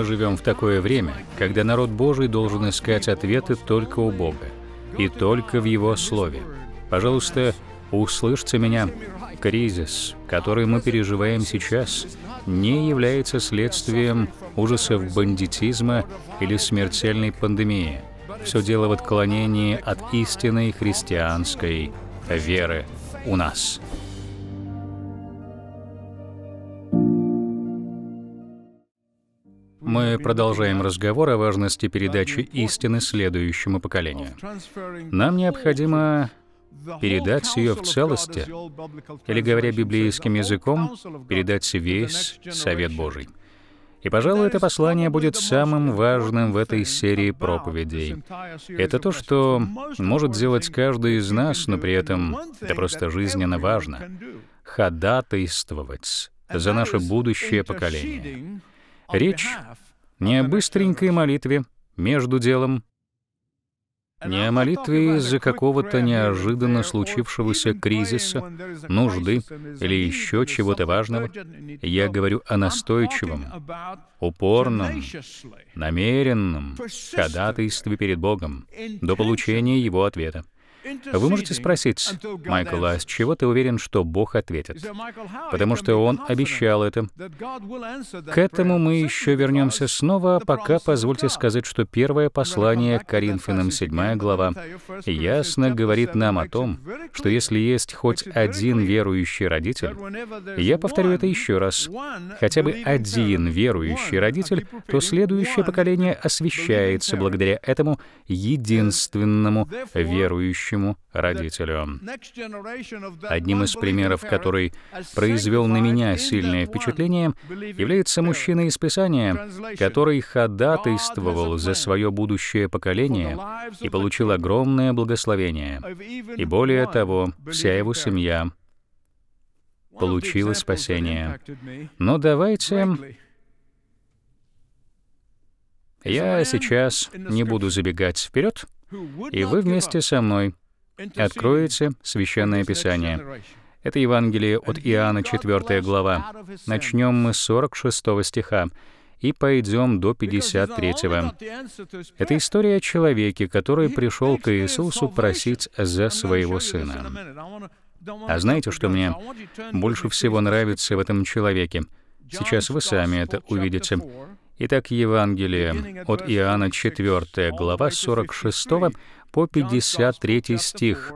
мы живем в такое время, когда народ Божий должен искать ответы только у Бога и только в Его Слове. Пожалуйста, услышьте меня. Кризис, который мы переживаем сейчас, не является следствием ужасов бандитизма или смертельной пандемии. Все дело в отклонении от истинной христианской веры у нас. Мы продолжаем разговор о важности передачи истины следующему поколению. Нам необходимо передать ее в целости, или, говоря библейским языком, передать весь Совет Божий. И, пожалуй, это послание будет самым важным в этой серии проповедей. Это то, что может сделать каждый из нас, но при этом это просто жизненно важно — ходатайствовать за наше будущее поколение. Речь не о быстренькой молитве, между делом, не о молитве из-за какого-то неожиданно случившегося кризиса, нужды или еще чего-то важного. Я говорю о настойчивом, упорном, намеренном ходатайстве перед Богом до получения Его ответа. Вы можете спросить Майкла, с чего ты уверен, что Бог ответит? Потому что Он обещал это. К этому мы еще вернемся снова, пока позвольте сказать, что первое послание Коринфянам, 7 глава, ясно говорит нам о том, что если есть хоть один верующий родитель, я повторю это еще раз, хотя бы один верующий родитель, то следующее поколение освещается благодаря этому единственному верующему будущему родителю. Одним из примеров, который произвел на меня сильное впечатление, является мужчина из Писания, который ходатайствовал за свое будущее поколение и получил огромное благословение. И более того, вся его семья получила спасение. Но давайте я сейчас не буду забегать вперед, и вы вместе со мной Откроется Священное Писание. Это Евангелие от Иоанна, 4 глава. Начнем мы с 46 стиха и пойдем до 53. Это история о человеке, который пришел к Иисусу просить за своего сына. А знаете, что мне больше всего нравится в этом человеке? Сейчас вы сами это увидите. Итак, Евангелие от Иоанна 4 глава 46 по 53 стих.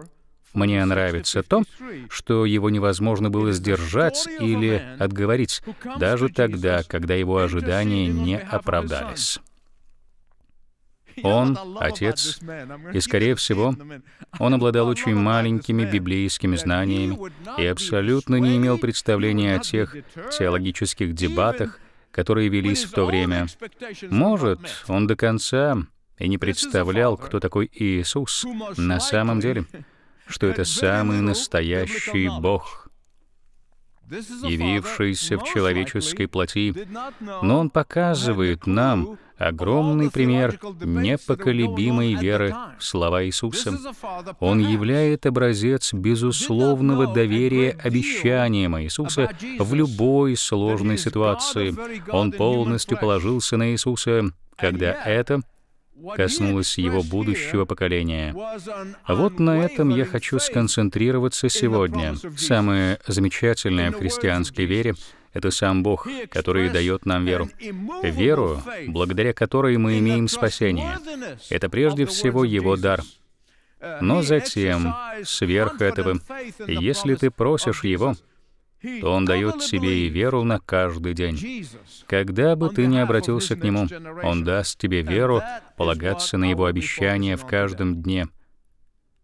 Мне нравится то, что его невозможно было сдержать или отговорить, даже тогда, когда его ожидания не оправдались. Он — отец, и, скорее всего, он обладал очень маленькими библейскими знаниями и абсолютно не имел представления о тех теологических дебатах, которые велись в то время. Может, он до конца и не представлял, кто такой Иисус на самом деле, что это самый настоящий Бог, явившийся в человеческой плоти. Но он показывает нам огромный пример непоколебимой веры в слова Иисуса. Он являет образец безусловного доверия обещаниям Иисуса в любой сложной ситуации. Он полностью положился на Иисуса, когда это — коснулось его будущего поколения. Вот на этом я хочу сконцентрироваться сегодня. Самое замечательное в христианской вере — это сам Бог, который дает нам веру. Веру, благодаря которой мы имеем спасение. Это прежде всего Его дар. Но затем, сверх этого, если ты просишь Его, то Он дает тебе и веру на каждый день. Когда бы ты ни обратился к Нему, Он даст тебе веру полагаться на Его обещания в каждом дне.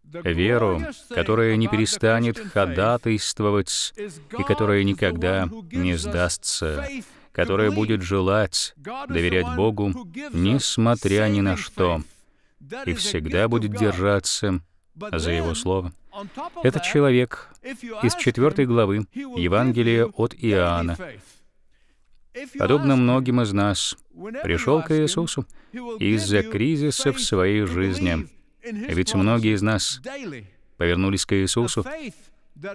Веру, которая не перестанет ходатайствовать и которая никогда не сдастся, которая будет желать доверять Богу, несмотря ни на что, и всегда будет держаться за Его Слово. Этот человек из 4 главы Евангелия от Иоанна, подобно многим из нас, пришел к Иисусу из-за кризиса в своей жизни. Ведь многие из нас повернулись к Иисусу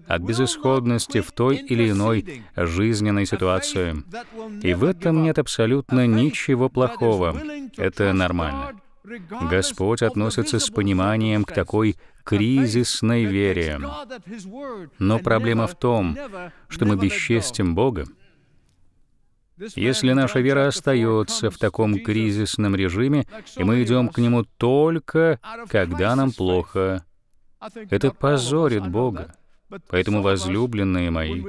от безысходности в той или иной жизненной ситуации. И в этом нет абсолютно ничего плохого. Это нормально. Господь относится с пониманием к такой кризисной вере. Но проблема в том, что мы бесчестим Бога, если наша вера остается в таком кризисном режиме, и мы идем к Нему только, когда нам плохо, это позорит Бога. Поэтому, возлюбленные мои,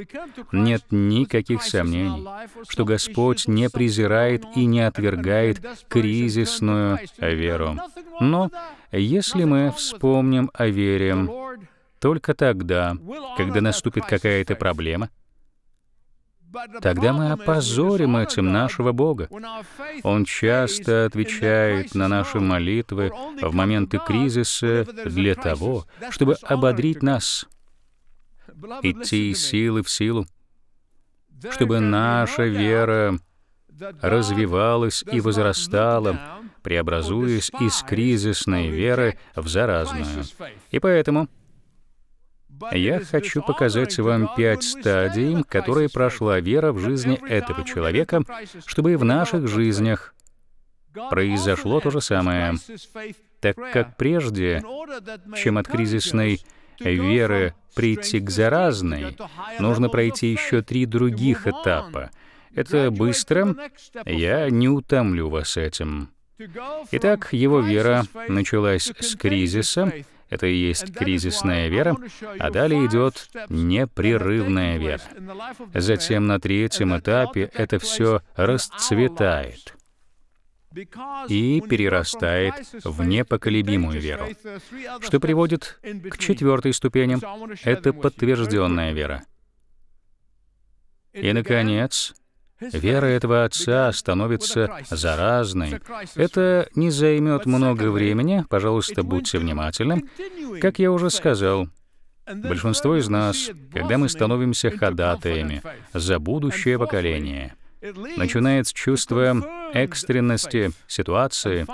нет никаких сомнений, что Господь не презирает и не отвергает кризисную веру. Но если мы вспомним о вере только тогда, когда наступит какая-то проблема, Тогда мы опозорим этим нашего Бога. Он часто отвечает на наши молитвы в моменты кризиса для того, чтобы ободрить нас, идти из силы в силу, чтобы наша вера развивалась и возрастала, преобразуясь из кризисной веры в заразную. И поэтому я хочу показать вам пять стадий, которые прошла вера в жизни этого человека, чтобы и в наших жизнях произошло то же самое, так как прежде, чем от кризисной веры прийти к заразной, нужно пройти еще три других этапа. Это быстро, я не утомлю вас этим. Итак, его вера началась с кризиса, это и есть кризисная вера, а далее идет непрерывная вера. Затем на третьем этапе это все расцветает и перерастает в непоколебимую веру, что приводит к четвертой ступени — это подтвержденная вера. И, наконец, Вера этого отца становится заразной. Это не займет много времени, пожалуйста, будьте внимательным. Как я уже сказал, большинство из нас, когда мы становимся ходатаями за будущее поколение — начинает с чувства экстренности ситуации,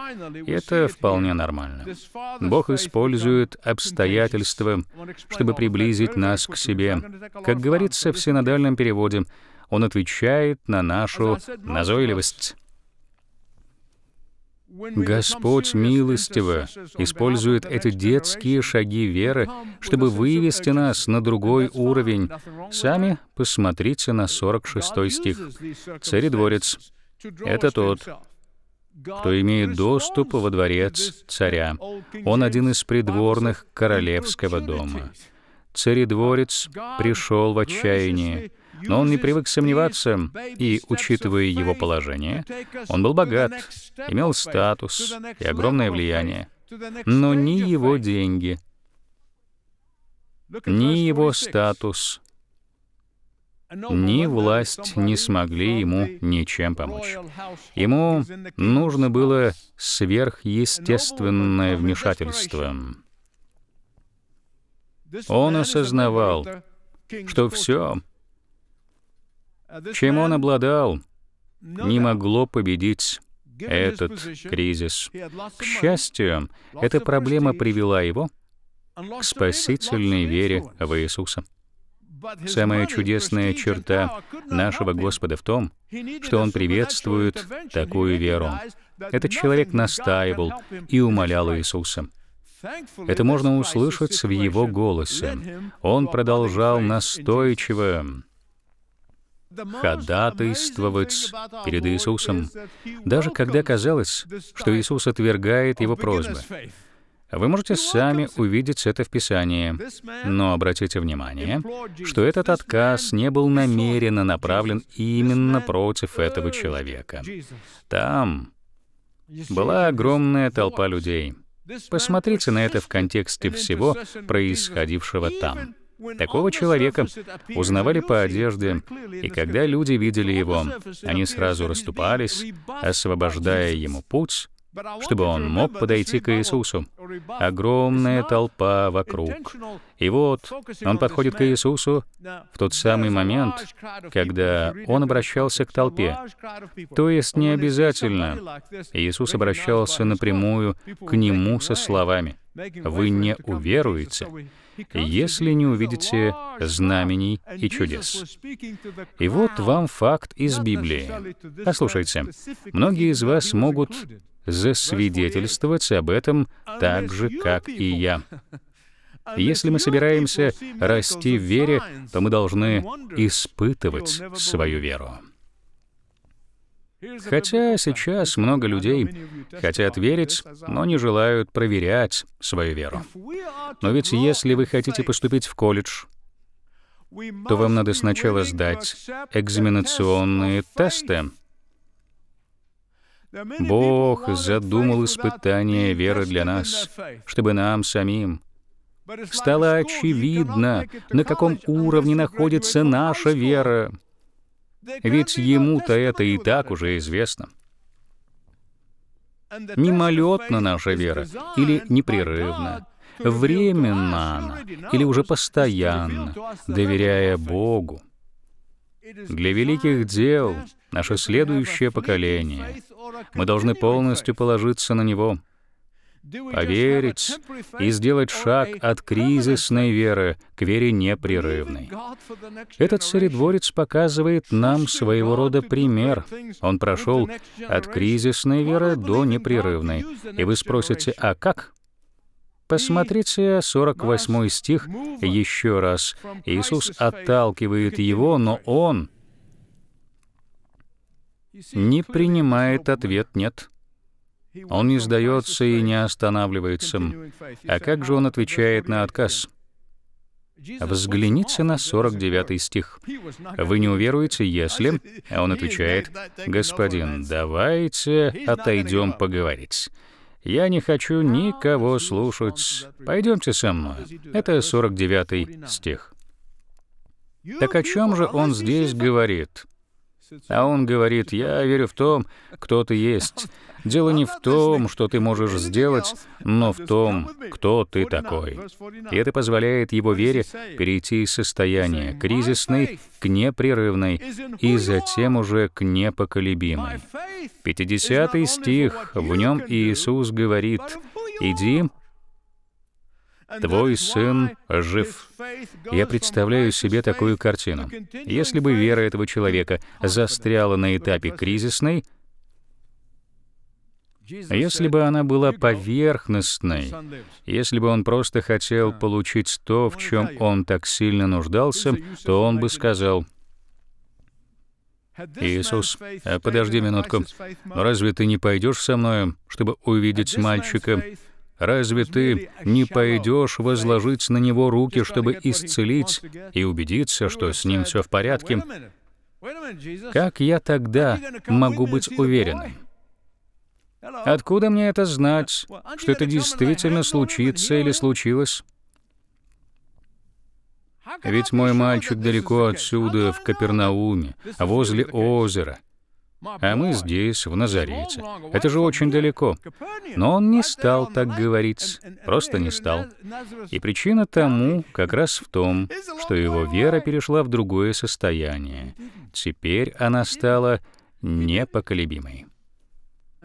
и это вполне нормально. Бог использует обстоятельства, чтобы приблизить нас к себе. Как говорится в синодальном переводе, Он отвечает на нашу назойливость. Господь милостиво использует эти детские шаги веры, чтобы вывести нас на другой уровень. Сами посмотрите на 46 стих. Царедворец — это тот, кто имеет доступ во дворец царя. Он один из придворных королевского дома. Царедворец пришел в отчаяние но он не привык сомневаться, и, учитывая его положение, он был богат, имел статус и огромное влияние, но ни его деньги, ни его статус, ни власть не смогли ему ничем помочь. Ему нужно было сверхъестественное вмешательство. Он осознавал, что все чем он обладал, ну не могло победить этот кризис. К счастью, эта проблема привела его к спасительной вере в Иисуса. Самая чудесная черта нашего Господа в том, что Он приветствует такую веру. Этот человек настаивал и умолял Иисуса. Это можно услышать в его голосе. Он продолжал настойчиво ходатайствовать перед Иисусом, даже когда казалось, что Иисус отвергает его просьбы. Вы можете сами увидеть это в Писании, но обратите внимание, что этот отказ не был намеренно направлен именно против этого человека. Там была огромная толпа людей. Посмотрите на это в контексте всего происходившего там. Такого человека узнавали по одежде, и когда люди видели его, они сразу расступались, освобождая ему путь, чтобы он мог подойти к Иисусу. Огромная толпа вокруг. И вот он подходит к Иисусу в тот самый момент, когда он обращался к толпе. То есть не обязательно. Иисус обращался напрямую к нему со словами «Вы не уверуете, если не увидите знамений и чудес. И вот вам факт из Библии. Послушайте, многие из вас могут засвидетельствовать об этом так же, как и я. Если мы собираемся расти в вере, то мы должны испытывать свою веру. Хотя сейчас много людей хотят верить, но не желают проверять свою веру. Но ведь если вы хотите поступить в колледж, то вам надо сначала сдать экзаменационные тесты. Бог задумал испытание веры для нас, чтобы нам самим стало очевидно, на каком уровне находится наша вера. Ведь ему-то это и так уже известно. Мимолетна наша вера или непрерывна, временно она или уже постоянно, доверяя Богу. Для великих дел наше следующее поколение. Мы должны полностью положиться на Него — поверить и сделать шаг от кризисной веры к вере непрерывной. Этот царедворец показывает нам своего рода пример. Он прошел от кризисной веры до непрерывной. И вы спросите, а как? Посмотрите 48 стих еще раз. Иисус отталкивает его, но он не принимает ответ «нет». Он не сдается и не останавливается. А как же он отвечает на отказ? Взгляните на 49 стих. «Вы не уверуете, если...» А он отвечает, «Господин, давайте отойдем поговорить». «Я не хочу никого слушать. Пойдемте со мной». Это 49 стих. Так о чем же он здесь говорит? А он говорит, «Я верю в том, кто ты есть. Дело не в том, что ты можешь сделать, но в том, кто ты такой. И это позволяет его вере перейти из состояния кризисной к непрерывной и затем уже к непоколебимой. 50 стих, в нем Иисус говорит, «Иди, Твой сын жив. Я представляю себе такую картину. Если бы вера этого человека застряла на этапе кризисной, а если бы она была поверхностной, если бы он просто хотел получить то, в чем он так сильно нуждался, то он бы сказал, «Иисус, а подожди минутку, разве ты не пойдешь со мною, чтобы увидеть мальчика? Разве ты не пойдешь возложить на него руки, чтобы исцелить и убедиться, что с ним все в порядке?» Как я тогда могу быть уверенным? Откуда мне это знать, что это действительно случится или случилось? Ведь мой мальчик далеко отсюда, в Капернауме, возле озера. А мы здесь, в Назарете. Это же очень далеко. Но он не стал так говорить, просто не стал. И причина тому как раз в том, что его вера перешла в другое состояние. Теперь она стала непоколебимой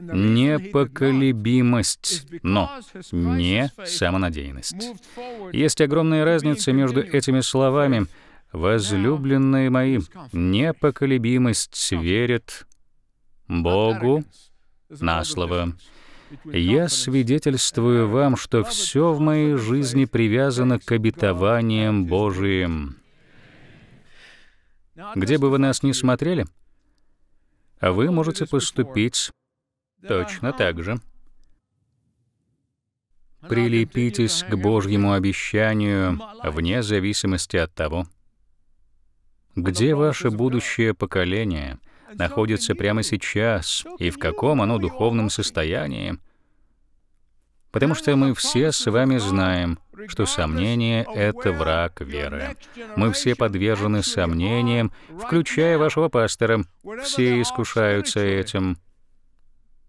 непоколебимость, но не самонадеянность. Есть огромная разница между этими словами. «Возлюбленные мои, непоколебимость верит Богу на слово». Я свидетельствую вам, что все в моей жизни привязано к обетованиям Божиим. Где бы вы нас ни смотрели, вы можете поступить точно так же. Прилепитесь к Божьему обещанию вне зависимости от того, а где ваше будущее поколение находится прямо сейчас и в каком оно духовном состоянии, потому что мы все с вами знаем, что сомнение — это враг веры. Мы все подвержены сомнениям, включая вашего пастора. Все искушаются этим.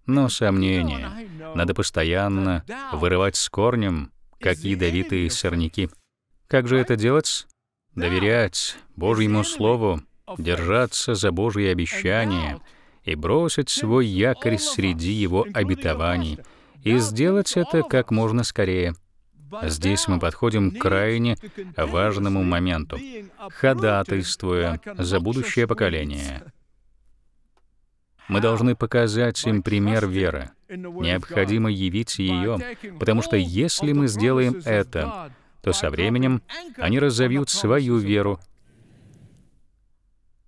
Но сомнения. Надо постоянно вырывать с корнем, как ядовитые сорняки. Как же это делать? Доверять Божьему Слову, держаться за Божьи обещания и бросить свой якорь среди его обетований, и сделать это как можно скорее. Здесь мы подходим к крайне важному моменту, ходатайствуя за будущее поколение, мы должны показать им пример веры. Необходимо явить ее, потому что если мы сделаем это, то со временем они разовьют свою веру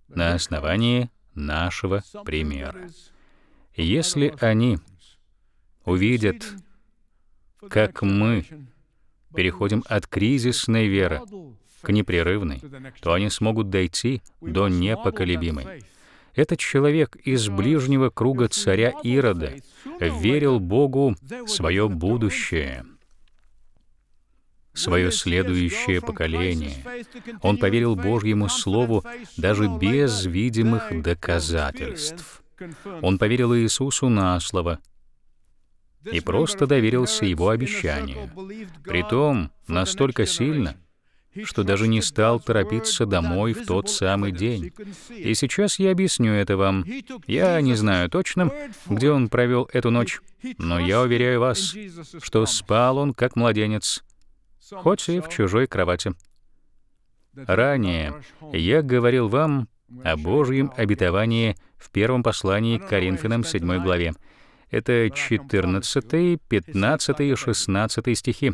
на основании нашего примера. Если они увидят, как мы переходим от кризисной веры к непрерывной, то они смогут дойти до непоколебимой. Этот человек из ближнего круга царя Ирода верил Богу свое будущее, свое следующее поколение. Он поверил Божьему Слову даже без видимых доказательств. Он поверил Иисусу на слово и просто доверился Его обещанию. Притом настолько сильно — что даже не стал торопиться домой в тот самый день. И сейчас я объясню это вам. Я не знаю точно, где он провел эту ночь, но я уверяю вас, что спал он как младенец, хоть и в чужой кровати. Ранее я говорил вам о Божьем обетовании в первом послании к Коринфянам 7 главе. Это 14, 15 и 16 стихи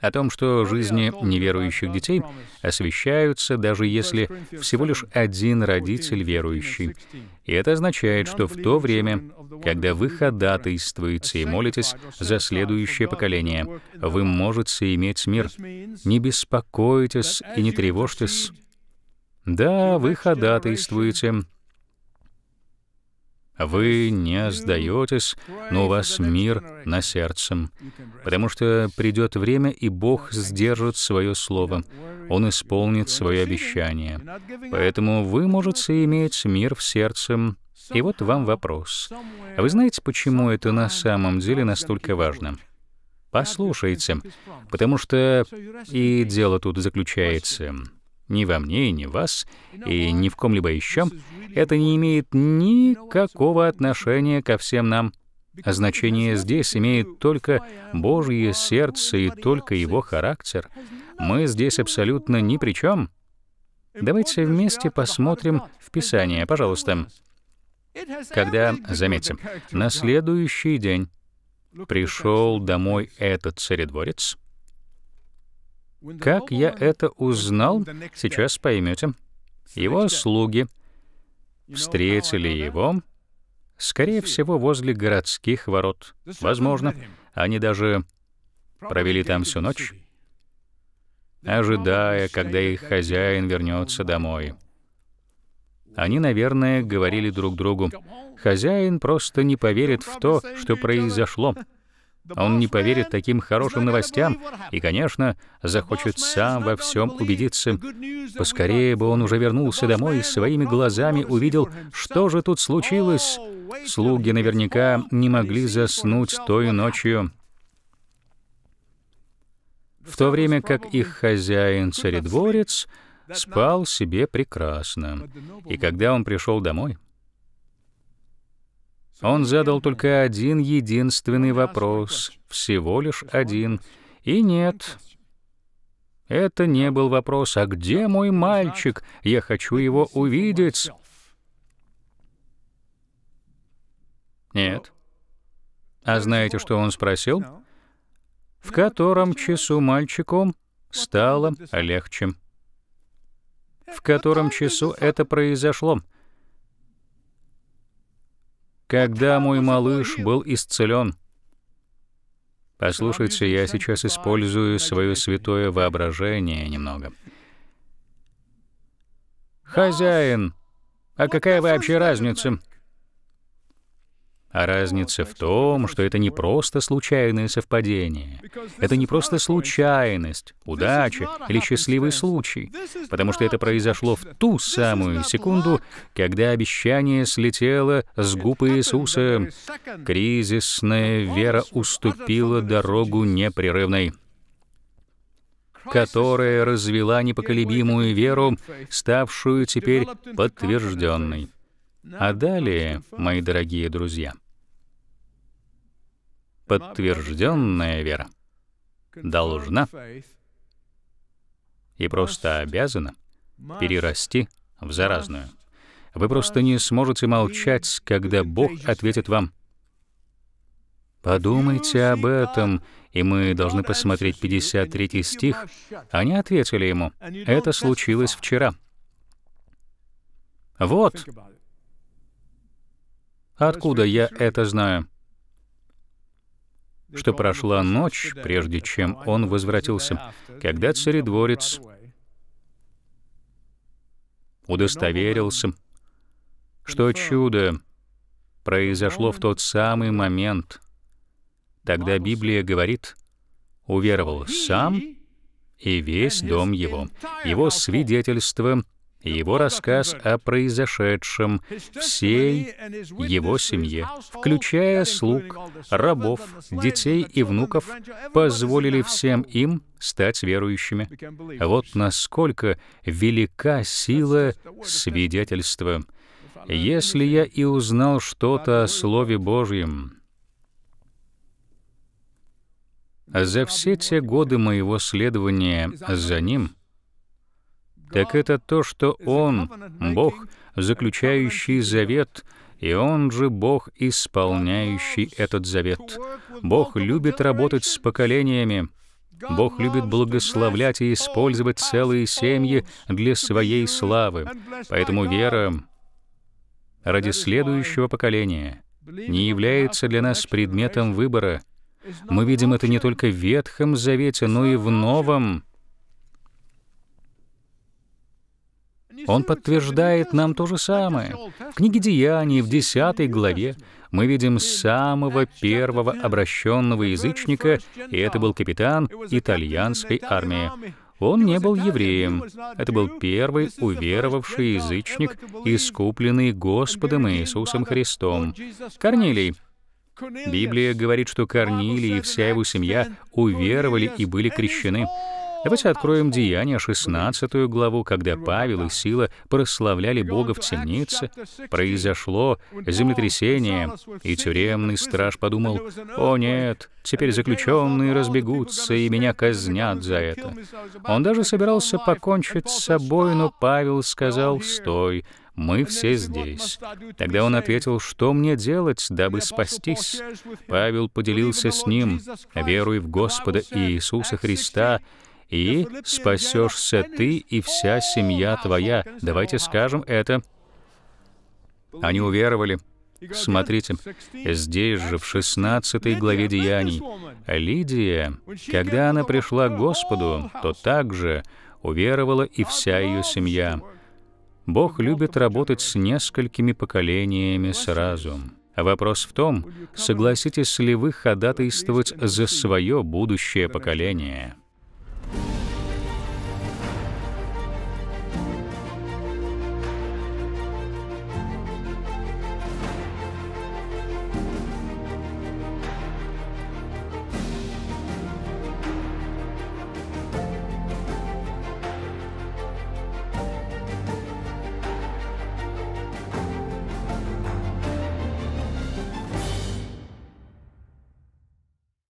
о том, что жизни неверующих детей освещаются, даже если всего лишь один родитель верующий. И это означает, что в то время, когда вы ходатайствуете и молитесь за следующее поколение, вы можете иметь мир. Не беспокойтесь и не тревожьтесь. Да, вы ходатайствуете, вы не сдаетесь, но у вас мир на сердце, потому что придет время, и Бог сдержит свое слово, Он исполнит свое обещание. Поэтому вы можете иметь мир в сердце. И вот вам вопрос. Вы знаете, почему это на самом деле настолько важно? Послушайте, потому что и дело тут заключается — ни во мне, ни в вас, и ни в ком-либо еще, это не имеет никакого отношения ко всем нам. Значение здесь имеет только Божье сердце и только его характер. Мы здесь абсолютно ни при чем. Давайте вместе посмотрим в Писание, пожалуйста. Когда, заметьте, на следующий день пришел домой этот царедворец, как я это узнал, сейчас поймете. Его слуги встретили его, скорее всего, возле городских ворот. Возможно, они даже провели там всю ночь, ожидая, когда их хозяин вернется домой. Они, наверное, говорили друг другу, «Хозяин просто не поверит в то, что произошло». Он не поверит таким хорошим новостям и, конечно, захочет сам во всем убедиться. Поскорее бы он уже вернулся домой и своими глазами увидел, что же тут случилось. Слуги наверняка не могли заснуть той ночью. В то время как их хозяин, царедворец, спал себе прекрасно. И когда он пришел домой, он задал только один единственный вопрос, всего лишь один. И нет, это не был вопрос, а где мой мальчик? Я хочу его увидеть. Нет. А знаете, что он спросил? В котором часу мальчику стало легче? В котором часу это произошло? когда мой малыш был исцелен. Послушайте, я сейчас использую свое святое воображение немного. «Хозяин, а какая вообще разница?» А разница в том, что это не просто случайное совпадение. Это не просто случайность, удача или счастливый случай, потому что это произошло в ту самую секунду, когда обещание слетело с губ Иисуса. Кризисная вера уступила дорогу непрерывной которая развела непоколебимую веру, ставшую теперь подтвержденной. А далее, мои дорогие друзья, подтвержденная вера должна и просто обязана перерасти в заразную. Вы просто не сможете молчать, когда Бог ответит вам. Подумайте об этом, и мы должны посмотреть 53 стих. Они ответили ему, это случилось вчера. Вот Откуда я это знаю? Что прошла ночь, прежде чем он возвратился, когда царедворец удостоверился, что чудо произошло в тот самый момент. Тогда Библия говорит, «Уверовал сам и весь дом его». Его свидетельство — его рассказ о произошедшем всей его семье, включая слуг, рабов, детей и внуков, позволили всем им стать верующими. Вот насколько велика сила свидетельства. Если я и узнал что-то о Слове Божьем, за все те годы моего следования за ним — так это то, что Он, Бог, заключающий завет, и Он же Бог, исполняющий этот завет. Бог любит работать с поколениями. Бог любит благословлять и использовать целые семьи для своей славы. Поэтому вера ради следующего поколения не является для нас предметом выбора. Мы видим это не только в Ветхом Завете, но и в Новом Он подтверждает нам то же самое. В книге Деяний, в 10 главе, мы видим самого первого обращенного язычника, и это был капитан итальянской армии. Он не был евреем. Это был первый уверовавший язычник, искупленный Господом Иисусом Христом. Корнилий. Библия говорит, что Корнилий и вся его семья уверовали и были крещены. Давайте откроем Деяния 16 главу, когда Павел и Сила прославляли Бога в темнице. Произошло землетрясение, и тюремный страж подумал, «О нет, теперь заключенные разбегутся, и меня казнят за это». Он даже собирался покончить с собой, но Павел сказал, «Стой, мы все здесь. Тогда он ответил, что мне делать, дабы спастись? Павел поделился с ним, веруй в Господа Иисуса Христа, и спасешься ты и вся семья твоя. Давайте скажем это. Они уверовали. Смотрите, здесь же, в 16 главе Деяний, Лидия, когда она пришла к Господу, то также уверовала и вся ее семья. Бог любит работать с несколькими поколениями сразу. Вопрос в том, согласитесь ли вы ходатайствовать за свое будущее поколение.